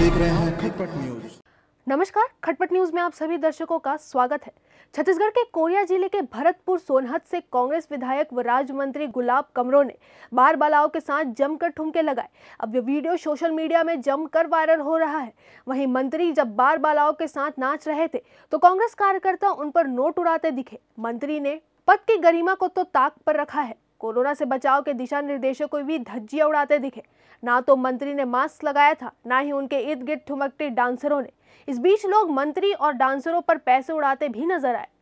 देख रहे हैं खटपट न्यूज नमस्कार खटपट न्यूज में आप सभी दर्शकों का स्वागत है छत्तीसगढ़ के कोरिया जिले के भरतपुर सोनहत से कांग्रेस विधायक व राज्य मंत्री गुलाब कमरों ने बार बालाओं के साथ जमकर ठुमके लगाए अब ये वीडियो सोशल मीडिया में जमकर वायरल हो रहा है वहीं मंत्री जब बार बालाओं के साथ नाच रहे थे तो कांग्रेस कार्यकर्ता उन पर नोट उड़ाते दिखे मंत्री ने पद की गरिमा को तो ताक पर रखा है कोरोना से बचाव के दिशा निर्देशों को भी धज्जियां उड़ाते दिखे ना तो मंत्री ने मास्क लगाया था ना ही उनके इर्द गिर्द ठुमकते डांसरों ने इस बीच लोग मंत्री और डांसरों पर पैसे उड़ाते भी नजर आए